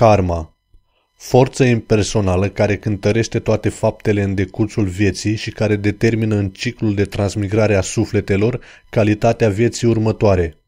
Karma Forță impersonală care cântărește toate faptele în decursul vieții și care determină în ciclul de transmigrare a sufletelor calitatea vieții următoare.